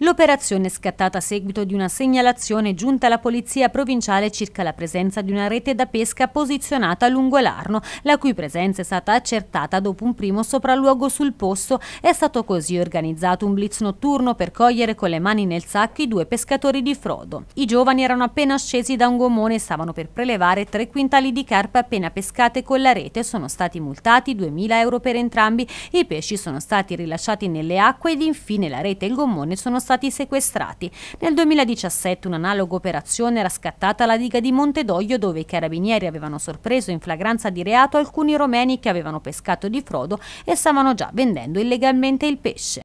L'operazione è scattata a seguito di una segnalazione giunta alla polizia provinciale circa la presenza di una rete da pesca posizionata lungo l'Arno, la cui presenza è stata accertata dopo un primo sopralluogo sul posto. È stato così organizzato un blitz notturno per cogliere con le mani nel sacco i due pescatori di frodo. I giovani erano appena scesi da un gomone e stavano per prelevare tre quintali di carpe appena pescate con la rete. Sono stati multati 2.000 euro per entrambi. I pesci sono stati rilasciati nelle acque ed infine la rete e il gommone sono stati stati sequestrati. Nel 2017 un'analoga operazione era scattata alla diga di Montedoglio dove i carabinieri avevano sorpreso in flagranza di reato alcuni romeni che avevano pescato di frodo e stavano già vendendo illegalmente il pesce.